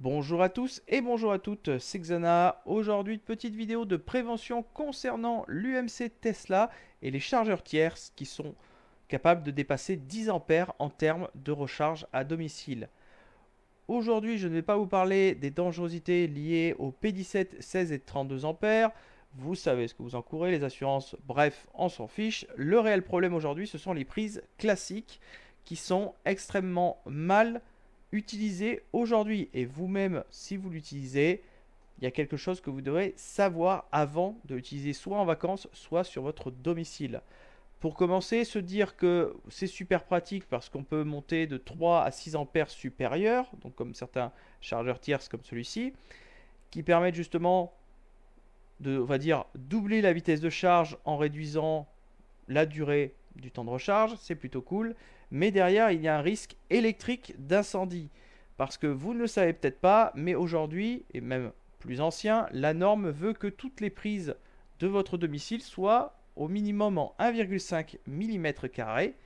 Bonjour à tous et bonjour à toutes, c'est Xana. Aujourd'hui, petite vidéo de prévention concernant l'UMC Tesla et les chargeurs tiers qui sont capables de dépasser 10 ampères en termes de recharge à domicile. Aujourd'hui, je ne vais pas vous parler des dangerosités liées au P17, 16 et 32 ampères. Vous savez ce que vous en courez, les assurances, bref, on s'en fiche. Le réel problème aujourd'hui, ce sont les prises classiques qui sont extrêmement mal utilisez aujourd'hui et vous-même, si vous l'utilisez, il y a quelque chose que vous devrez savoir avant de l'utiliser, soit en vacances, soit sur votre domicile. Pour commencer, se dire que c'est super pratique parce qu'on peut monter de 3 à 6 ampères supérieurs, donc comme certains chargeurs tierces comme celui-ci, qui permettent justement de, on va dire, doubler la vitesse de charge en réduisant la durée du temps de recharge, c'est plutôt cool mais derrière il y a un risque électrique d'incendie. Parce que vous ne le savez peut-être pas, mais aujourd'hui, et même plus ancien, la norme veut que toutes les prises de votre domicile soient au minimum en 1,5 mm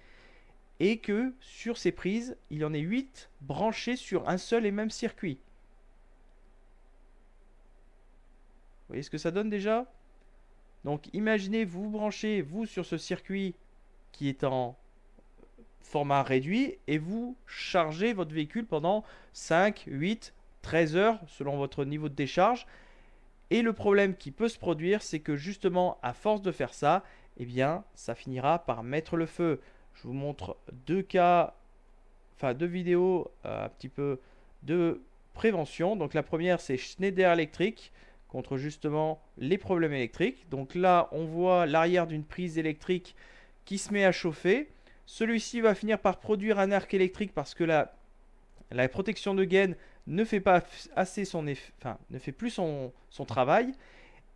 et que sur ces prises, il y en ait 8 branchées sur un seul et même circuit. Vous voyez ce que ça donne déjà Donc imaginez vous branchez vous sur ce circuit qui est en format réduit et vous chargez votre véhicule pendant 5, 8, 13 heures selon votre niveau de décharge. Et le problème qui peut se produire, c'est que justement, à force de faire ça, Et eh bien, ça finira par mettre le feu. Je vous montre deux cas, enfin deux vidéos euh, un petit peu de prévention. Donc la première, c'est Schneider Electric contre justement les problèmes électriques. Donc là, on voit l'arrière d'une prise électrique qui se met à chauffer. Celui-ci va finir par produire un arc électrique parce que la, protection de gaine ne fait pas assez son ne fait plus son travail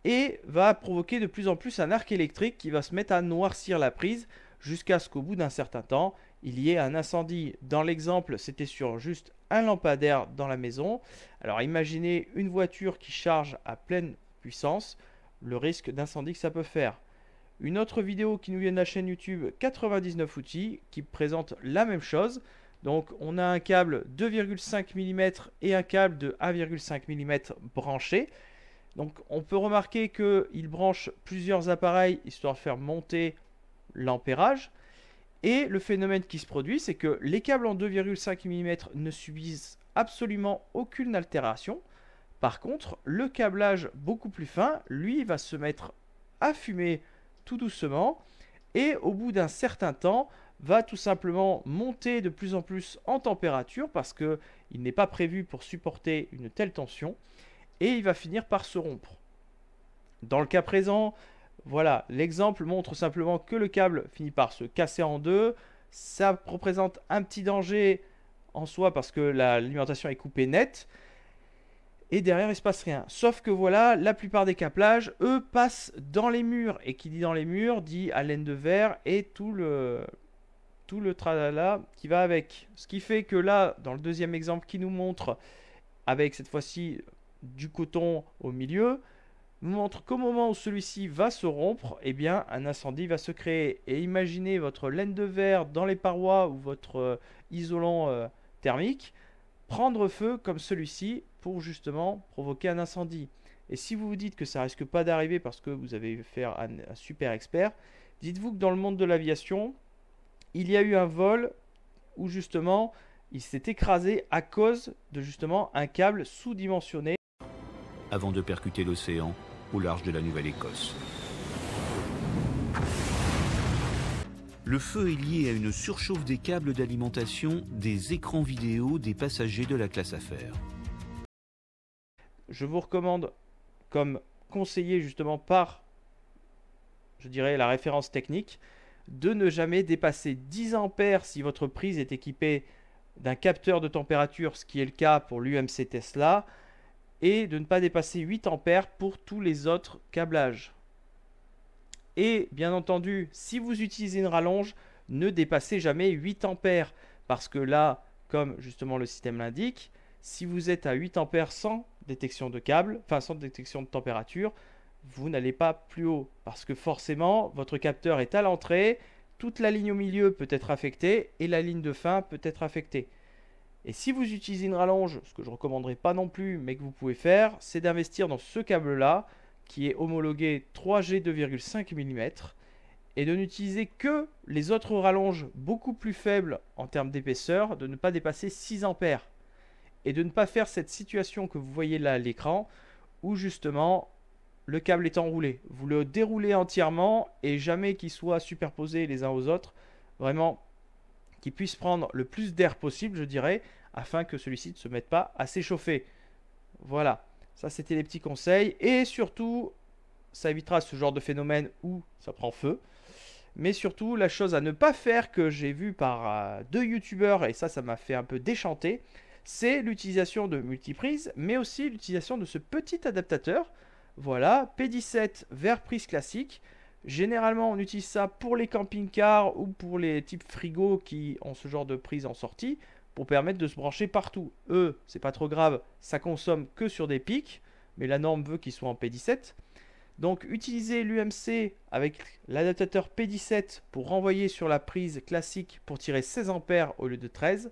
et va provoquer de plus en plus un arc électrique qui va se mettre à noircir la prise jusqu'à ce qu'au bout d'un certain temps, il y ait un incendie. Dans l'exemple, c'était sur juste un lampadaire dans la maison. Alors imaginez une voiture qui charge à pleine puissance, le risque d'incendie que ça peut faire. Une autre vidéo qui nous vient de la chaîne YouTube 99 outils qui présente la même chose. Donc on a un câble 2,5 mm et un câble de 1,5 mm branché. Donc on peut remarquer qu'il branche plusieurs appareils histoire de faire monter l'ampérage. Et le phénomène qui se produit, c'est que les câbles en 2,5 mm ne subissent absolument aucune altération. Par contre, le câblage beaucoup plus fin, lui, va se mettre à fumer tout doucement et au bout d'un certain temps va tout simplement monter de plus en plus en température parce que il n'est pas prévu pour supporter une telle tension et il va finir par se rompre. Dans le cas présent, voilà, l'exemple montre simplement que le câble finit par se casser en deux, ça représente un petit danger en soi parce que l'alimentation est coupée nette, et derrière il se passe rien. Sauf que voilà, la plupart des caplages, eux, passent dans les murs. Et qui dit dans les murs dit laine de verre et tout le tout le tralala qui va avec. Ce qui fait que là, dans le deuxième exemple qui nous montre, avec cette fois-ci du coton au milieu, montre qu'au moment où celui-ci va se rompre, et eh bien, un incendie va se créer. Et imaginez votre laine de verre dans les parois ou votre euh, isolant euh, thermique prendre feu comme celui-ci pour justement provoquer un incendie. Et si vous vous dites que ça risque pas d'arriver parce que vous avez fait un, un super expert, dites-vous que dans le monde de l'aviation, il y a eu un vol où justement il s'est écrasé à cause de justement un câble sous-dimensionné. Avant de percuter l'océan au large de la Nouvelle-Écosse. Le feu est lié à une surchauffe des câbles d'alimentation des écrans vidéo des passagers de la classe affaires je vous recommande comme conseillé justement par, je dirais, la référence technique, de ne jamais dépasser 10 ampères si votre prise est équipée d'un capteur de température, ce qui est le cas pour l'UMC Tesla, et de ne pas dépasser 8 ampères pour tous les autres câblages. Et bien entendu, si vous utilisez une rallonge, ne dépassez jamais 8 ampères, parce que là, comme justement le système l'indique, si vous êtes à 8 ampères sans détection de câble, enfin de détection de température, vous n'allez pas plus haut parce que forcément votre capteur est à l'entrée, toute la ligne au milieu peut être affectée et la ligne de fin peut être affectée. Et si vous utilisez une rallonge, ce que je ne recommanderais pas non plus, mais que vous pouvez faire, c'est d'investir dans ce câble-là, qui est homologué 3G 2,5 mm, et de n'utiliser que les autres rallonges beaucoup plus faibles en termes d'épaisseur, de ne pas dépasser 6 ampères et de ne pas faire cette situation que vous voyez là à l'écran où justement le câble est enroulé. Vous le déroulez entièrement et jamais qu'il soit superposé les uns aux autres. Vraiment, qu'il puisse prendre le plus d'air possible, je dirais, afin que celui-ci ne se mette pas à s'échauffer. Voilà, ça c'était les petits conseils. Et surtout, ça évitera ce genre de phénomène où ça prend feu. Mais surtout, la chose à ne pas faire que j'ai vu par euh, deux youtubeurs, et ça, ça m'a fait un peu déchanter, c'est l'utilisation de multiprises, mais aussi l'utilisation de ce petit adaptateur. Voilà, P17 vers prise classique. Généralement, on utilise ça pour les camping-cars ou pour les types frigos qui ont ce genre de prise en sortie pour permettre de se brancher partout. Eux, c'est pas trop grave, ça consomme que sur des pics, mais la norme veut qu'ils soient en P17. Donc, utiliser l'UMC avec l'adaptateur P17 pour renvoyer sur la prise classique pour tirer 16 A au lieu de 13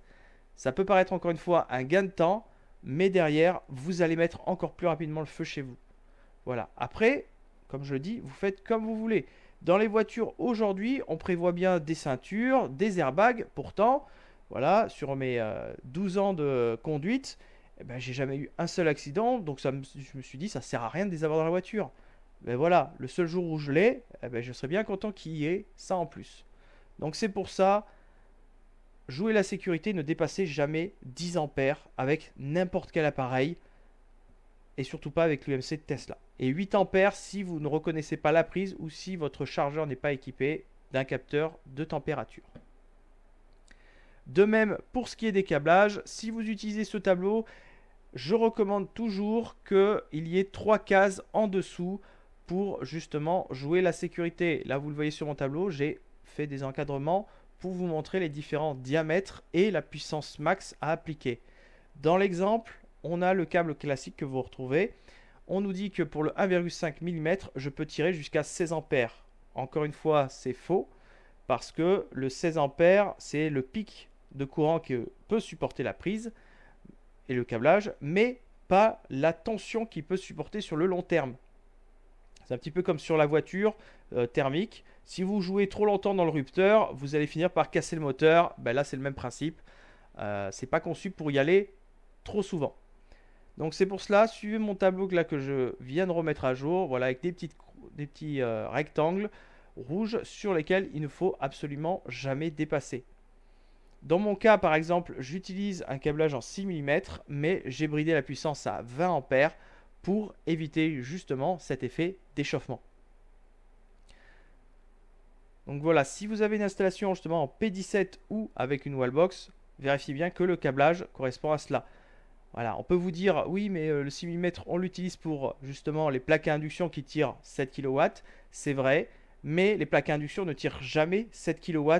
ça peut paraître encore une fois un gain de temps, mais derrière, vous allez mettre encore plus rapidement le feu chez vous. Voilà. Après, comme je le dis, vous faites comme vous voulez. Dans les voitures aujourd'hui, on prévoit bien des ceintures, des airbags. Pourtant, voilà, sur mes 12 euh, ans de conduite, eh ben, j'ai jamais eu un seul accident. Donc ça je me suis dit, ça sert à rien de les avoir dans la voiture. Mais ben, voilà, le seul jour où je l'ai, eh ben, je serais bien content qu'il y ait ça en plus. Donc c'est pour ça, Jouer la sécurité, ne dépassez jamais 10 ampères avec n'importe quel appareil et surtout pas avec l'UMC de Tesla. Et 8 ampères si vous ne reconnaissez pas la prise ou si votre chargeur n'est pas équipé d'un capteur de température. De même, pour ce qui est des câblages, si vous utilisez ce tableau, je recommande toujours qu'il y ait trois cases en dessous pour justement jouer la sécurité. Là, vous le voyez sur mon tableau, j'ai fait des encadrements pour vous montrer les différents diamètres et la puissance max à appliquer. Dans l'exemple, on a le câble classique que vous retrouvez. On nous dit que pour le 1,5 mm, je peux tirer jusqu'à 16 ampères. Encore une fois, c'est faux parce que le 16 ampères, c'est le pic de courant que peut supporter la prise et le câblage, mais pas la tension qui peut supporter sur le long terme un petit peu comme sur la voiture euh, thermique. Si vous jouez trop longtemps dans le rupteur, vous allez finir par casser le moteur. Ben là, c'est le même principe. Ce euh, c'est pas conçu pour y aller trop souvent. Donc c'est pour cela, suivez mon tableau là que je viens de remettre à jour, voilà avec des, petits euh, rectangles rouges sur lesquels il ne faut absolument jamais dépasser. Dans mon cas par exemple, j'utilise un câblage en 6 mm, mais j'ai bridé la puissance à 20 ampères pour éviter justement cet effet d'échauffement. Donc voilà, si vous avez une installation justement en P17 ou avec une wallbox, vérifiez bien que le câblage correspond à cela. Voilà, on peut vous dire oui, mais euh, le 6 mm, on l'utilise pour justement les plaques à induction qui tirent 7 kW, c'est vrai, mais les plaques à induction ne tirent jamais 7 kW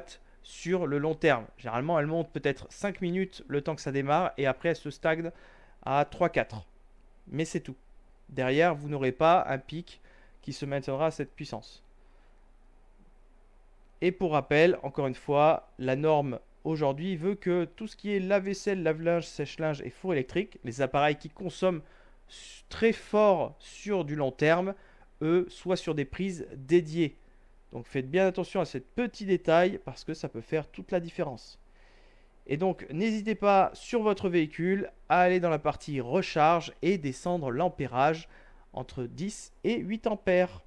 sur le long terme. Généralement, elles montent peut-être 5 minutes le temps que ça démarre et après elles se stagnent à 3-4. Mais c'est tout derrière, vous n'aurez pas un pic qui se maintiendra à cette puissance. Et pour rappel, encore une fois, la norme aujourd'hui veut que tout ce qui est lave-vaisselle, lave-linge, sèche-linge et four électrique, les appareils qui consomment très fort sur du long terme, eux, soient sur des prises dédiées. Donc faites bien attention à ce petit détail parce que ça peut faire toute la différence. Et donc, n'hésitez pas sur votre véhicule à aller dans la partie recharge et descendre l'ampérage entre 10 et 8 ampères.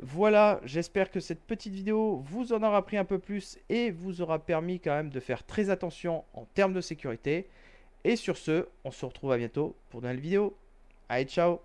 Voilà, j'espère que cette petite vidéo vous en aura appris un peu plus et vous aura permis quand même de faire très attention en termes de sécurité. Et sur ce, on se retrouve à bientôt pour une nouvelle vidéo. Allez, ciao